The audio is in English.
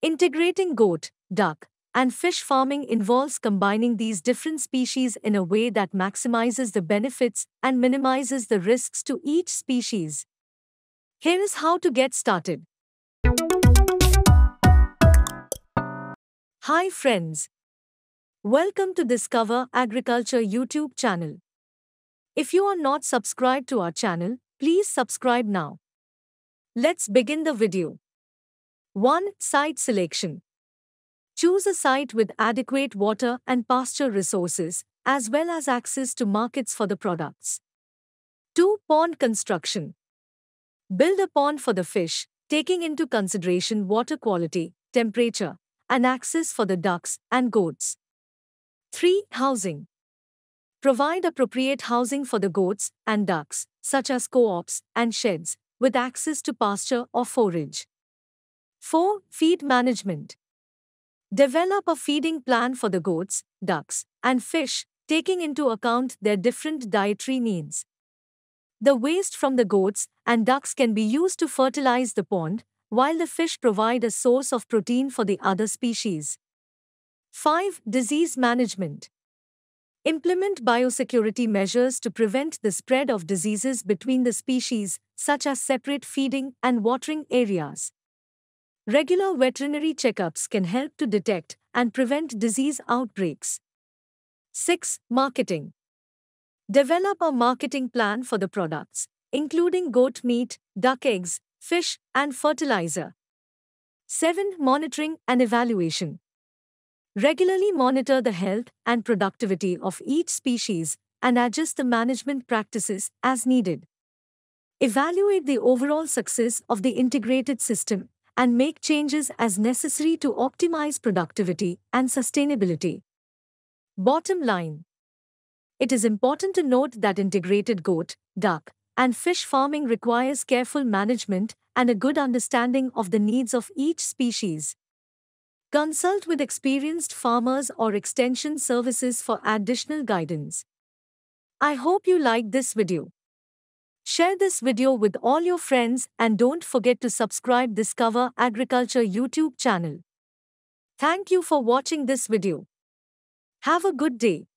Integrating goat, duck, and fish farming involves combining these different species in a way that maximizes the benefits and minimizes the risks to each species. Here is how to get started. Hi friends. Welcome to Discover Agriculture YouTube channel. If you are not subscribed to our channel, please subscribe now. Let's begin the video. 1. Site selection. Choose a site with adequate water and pasture resources, as well as access to markets for the products. 2. Pond construction. Build a pond for the fish, taking into consideration water quality, temperature, and access for the ducks and goats. 3. Housing. Provide appropriate housing for the goats and ducks, such as co ops and sheds, with access to pasture or forage. 4. Feed management. Develop a feeding plan for the goats, ducks, and fish, taking into account their different dietary needs. The waste from the goats and ducks can be used to fertilize the pond, while the fish provide a source of protein for the other species. 5. Disease management. Implement biosecurity measures to prevent the spread of diseases between the species, such as separate feeding and watering areas. Regular veterinary checkups can help to detect and prevent disease outbreaks. 6. Marketing Develop a marketing plan for the products, including goat meat, duck eggs, fish, and fertilizer. 7. Monitoring and evaluation. Regularly monitor the health and productivity of each species and adjust the management practices as needed. Evaluate the overall success of the integrated system and make changes as necessary to optimize productivity and sustainability. Bottom line It is important to note that integrated goat, duck, and fish farming requires careful management and a good understanding of the needs of each species. Consult with experienced farmers or extension services for additional guidance. I hope you liked this video. Share this video with all your friends and don't forget to subscribe Discover Agriculture YouTube channel. Thank you for watching this video. Have a good day.